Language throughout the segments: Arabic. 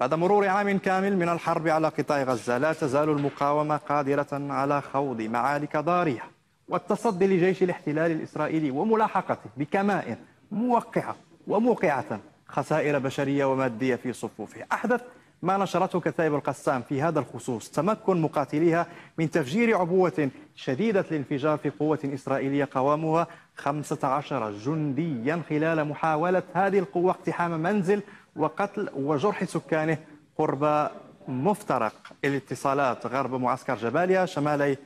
بعد مرور عام كامل من الحرب على قطاع غزة لا تزال المقاومة قادرة على خوض معارك ضارية والتصدي لجيش الاحتلال الإسرائيلي وملاحقته بكمائن موقعة وموقعة خسائر بشرية ومادية في صفوفه أحدث ما نشرته كتائب القسام في هذا الخصوص تمكن مقاتليها من تفجير عبوة شديدة الانفجار في قوة إسرائيلية قوامها 15 جنديا خلال محاولة هذه القوة اقتحام منزل وقتل وجرح سكانه قرب مفترق الاتصالات غرب معسكر جباليا شمالي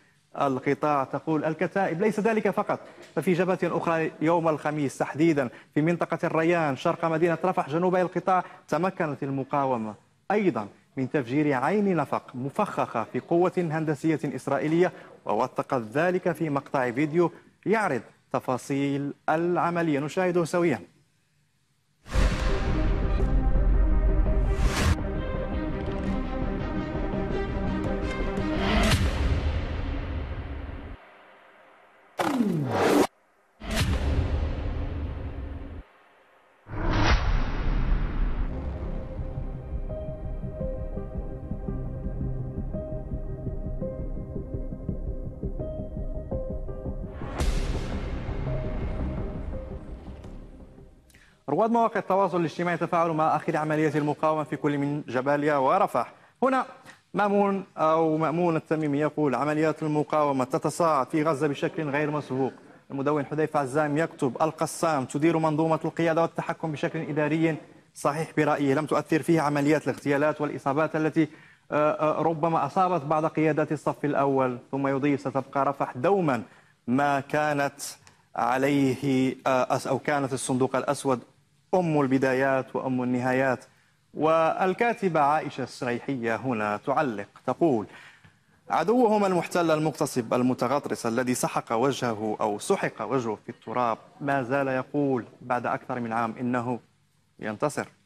القطاع تقول الكتائب ليس ذلك فقط ففي جبهة أخرى يوم الخميس تحديدا في منطقة الريان شرق مدينة رفح جنوب القطاع تمكنت المقاومة أيضا من تفجير عين نفق مفخخة في قوة هندسية إسرائيلية ووثقت ذلك في مقطع فيديو يعرض تفاصيل العملية نشاهده سويا رواد مواقع التواصل الاجتماعي تفاعلوا مع اخر عمليات المقاومة في كل من جباليا ورفح هنا مأمون أو مأمون التميمي يقول عمليات المقاومة تتصاعد في غزة بشكل غير مسبوق المدون حذيفة عزام يكتب القسام تدير منظومة القيادة والتحكم بشكل إداري صحيح برأيه لم تؤثر فيه عمليات الاغتيالات والإصابات التي آه، آه، ربما أصابت بعض قيادات الصف الأول ثم يضيف ستبقى رفح دوما ما كانت عليه آه، أو كانت الصندوق الأسود أم البدايات وأم النهايات والكاتبة عائشة السريحية هنا تعلق تقول عدوهما المحتل المغتصب المتغطرس الذي سحق وجهه أو سحق وجهه في التراب ما زال يقول بعد أكثر من عام إنه ينتصر